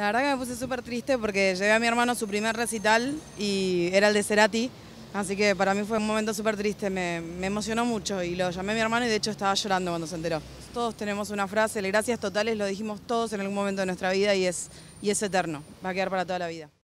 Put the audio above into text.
La verdad que me puse súper triste porque llevé a mi hermano a su primer recital y era el de Cerati, así que para mí fue un momento súper triste, me, emocionó mucho y lo llamé a mi hermano y de hecho estaba llorando cuando se enteró. Todos tenemos una frase, le gracias totales lo dijimos todos en algún momento de nuestra vida y es, y es eterno, va a quedar para toda la vida.